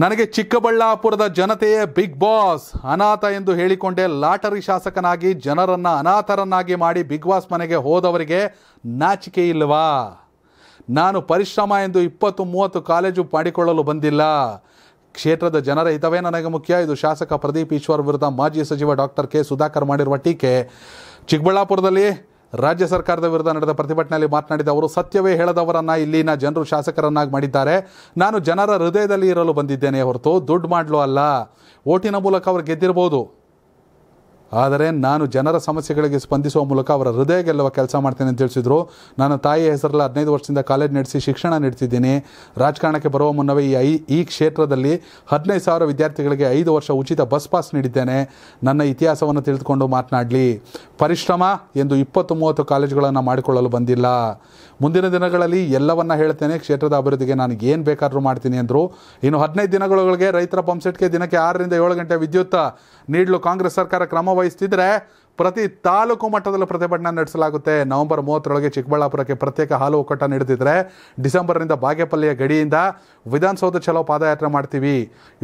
ನನಗೆ ಚಿಕ್ಕಬಳ್ಳಾಪುರದ ಜನತೆಯೇ big boss ಅನಾಥ ಎಂದು ಹೇಳಿಕೊಂಡೇ ಲಾಟರಿ ಶಾಸಕನಾಗಿ ಜನರನ್ನು ಅನಾಥರನ್ನಾಗಿ ಮಾಡಿ ಬಿಗ್ ಬಾಸ್ ಮನೆಗೆ ಹೋದವರಿಗೆ ನಾಚಿಕೆ ಇಲ್ಲವಾ ನಾನು ಪರಿಶ್ರಮ ಎಂದು ಇಪ್ಪತ್ತು ಮೂವತ್ತು ಕಾಲೇಜು ಮಾಡಿಕೊಳ್ಳಲು ಬಂದಿಲ್ಲ ಕ್ಷೇತ್ರದ ಜನರ ಹಿತವೇ ನನಗೆ ಮುಖ್ಯ ಇದು ಶಾಸಕ ಪ್ರದೀಪ್ ಈಶ್ವರ್ ವಿರುದ್ಧ ಮಾಜಿ ಸಚಿವ ಡಾಕ್ಟರ್ ಕೆ ಸುಧಾಕರ್ ಮಾಡಿರುವ ಟೀಕೆ ಚಿಕ್ಕಬಳ್ಳಾಪುರದಲ್ಲಿ ರಾಜ್ಯ ಸರ್ಕಾರದ ವಿರುದ್ಧ ನಡೆದ ಪ್ರತಿಭಟನೆಯಲ್ಲಿ ಮಾತನಾಡಿದ ಅವರು ಸತ್ಯವೇ ಹೇಳದವರನ್ನ ಇಲ್ಲಿನ ಜನರು ಶಾಸಕರನ್ನಾಗಿ ಮಾಡಿದ್ದಾರೆ ನಾನು ಜನರ ಹೃದಯದಲ್ಲಿ ಇರಲು ಬಂದಿದ್ದೇನೆ ಹೊರತು ದುಡ್ಡು ಮಾಡಲು ಅಲ್ಲ ಓಟಿನ ಮೂಲಕ ಅವ್ರು ಗೆದ್ದಿರ್ಬೋದು ಆದರೆ ನಾನು ಜನರ ಸಮಸ್ಯೆಗಳಿಗೆ ಸ್ಪಂದಿಸುವ ಮೂಲಕ ಅವರ ಹೃದಯ ಗೆಲ್ಲುವ ಕೆಲಸ ಮಾಡ್ತೇನೆ ಅಂತ ತಿಳಿಸಿದ್ರು ನನ್ನ ತಾಯಿಯ ಹೆಸರಲ್ಲಿ ಹದಿನೈದು ವರ್ಷದಿಂದ ಕಾಲೇಜ್ ನಡೆಸಿ ಶಿಕ್ಷಣ ನಡೆಸಿದ್ದೀನಿ ರಾಜಕಾರಣಕ್ಕೆ ಬರುವ ಮುನ್ನವೇ ಈ ಐ ಈ ಕ್ಷೇತ್ರದಲ್ಲಿ ಹದಿನೈದು ಸಾವಿರ ವಿದ್ಯಾರ್ಥಿಗಳಿಗೆ ಐದು ವರ್ಷ ಉಚಿತ ಬಸ್ ಪಾಸ್ ನೀಡಿದ್ದೇನೆ ನನ್ನ ಇತಿಹಾಸವನ್ನು ತಿಳಿದುಕೊಂಡು ಮಾತನಾಡಲಿ ಪರಿಶ್ರಮ ಎಂದು ಇಪ್ಪತ್ತು ಮೂವತ್ತು ಕಾಲೇಜುಗಳನ್ನು ಮಾಡಿಕೊಳ್ಳಲು ಬಂದಿಲ್ಲ ಮುಂದಿನ ದಿನಗಳಲ್ಲಿ ಎಲ್ಲವನ್ನ ಹೇಳ್ತೇನೆ ಕ್ಷೇತ್ರದ ಅಭಿವೃದ್ಧಿಗೆ ನಾನು ಏನು ಬೇಕಾದರೂ ಮಾಡ್ತೀನಿ ಅಂದರು ಇನ್ನು ಹದಿನೈದು ದಿನಗಳೊಳಗೆ ರೈತರ ಪಂಪ್ಸೆಟ್ಗೆ ದಿನಕ್ಕೆ ಆರರಿಂದ ಏಳು ಗಂಟೆ ವಿದ್ಯುತ್ ನೀಡಲು ಕಾಂಗ್ರೆಸ್ ಸರ್ಕಾರ ಕ್ರಮ ಭಾಗವಹಿಸ್ತಿದ್ರೆ ಪ್ರತಿ ತಾಲೂಕು ಮಟ್ಟದಲ್ಲಿ ಪ್ರತಿಭಟನೆ ನಡೆಸಲಾಗುತ್ತೆ ನವೆಂಬರ್ ಮೂವತ್ತರೊಳಗೆ ಚಿಕ್ಕಬಳ್ಳಾಪುರಕ್ಕೆ ಪ್ರತ್ಯೇಕ ಹಾಲು ಒಕ್ಕೂಟ ನೀಡುತ್ತಿದ್ದರೆ ಡಿಸೆಂಬರ್ನಿಂದ ಬಾಗೇಪಲ್ಲಿಯ ಗಡಿಯಿಂದ ವಿಧಾನಸೌಧ ಚಲೋ ಪಾದಯಾತ್ರೆ ಮಾಡ್ತೀವಿ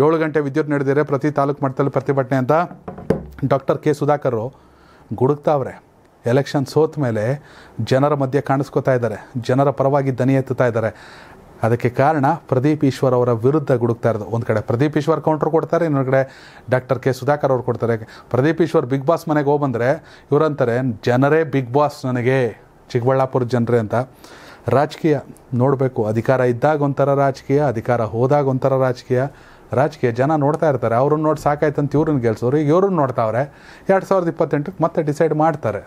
ಏಳು ಗಂಟೆ ವಿದ್ಯುತ್ ನಡೆದಿದೆ ಪ್ರತಿ ತಾಲೂಕು ಮಟ್ಟದಲ್ಲಿ ಪ್ರತಿಭಟನೆ ಅಂತ ಡಾಕ್ಟರ್ ಕೆ ಸುಧಾಕರ್ ಗುಡುಕ್ತಾವ್ರೆ ಎಲೆಕ್ಷನ್ ಸೋತ ಮೇಲೆ ಜನರ ಮಧ್ಯೆ ಕಾಣಿಸ್ಕೋತಾ ಇದ್ದಾರೆ ಜನರ ಪರವಾಗಿ ದನಿ ಎತ್ತುತ್ತಾ ಇದ್ದಾರೆ ಅದಕ್ಕೆ ಕಾರಣ ಪ್ರದೀಪ್ ಈಶ್ವರ್ ಅವರ ವಿರುದ್ಧ ಗುಡುಕ್ತಾ ಇರೋದು ಒಂದು ಕಡೆ ಪ್ರದೀಪ್ ಈಶ್ವರ್ ಕೌಂಟ್ರ್ ಕೊಡ್ತಾರೆ ಇನ್ನೊಂದು ಕಡೆ ಡಾಕ್ಟರ್ ಕೆ ಸುಧಾಕರ್ ಅವ್ರು ಕೊಡ್ತಾರೆ ಪ್ರದೀಪ್ ಈಶ್ವರ್ ಬಿಗ್ ಬಾಸ್ ಮನೆಗೆ ಹೋಗ್ಬಂದರೆ ಇವರಂತಾರೆ ಜನರೇ ಬಿಗ್ ಬಾಸ್ ನನಗೆ ಚಿಕ್ಕಬಳ್ಳಾಪುರ ಜನರೇ ಅಂತ ರಾಜಕೀಯ ನೋಡಬೇಕು ಅಧಿಕಾರ ಇದ್ದಾಗ ಒಂಥರ ರಾಜಕೀಯ ಅಧಿಕಾರ ಹೋದಾಗ ಒಂಥರ ರಾಜಕೀಯ ರಾಜಕೀಯ ಜನ ನೋಡ್ತಾ ಇರ್ತಾರೆ ಅವ್ರನ್ನ ನೋಡಿ ಸಾಕಾಯ್ತಂತ ಇವ್ರನ್ನ ಗೆಲ್ಸೋರು ಈಗ ಇವ್ರನ್ನ ನೋಡ್ತಾವ್ರೆ ಎರಡು ಸಾವಿರದ ಇಪ್ಪತ್ತೆಂಟಕ್ಕೆ ಮತ್ತೆ ಡಿಸೈಡ್ ಮಾಡ್ತಾರೆ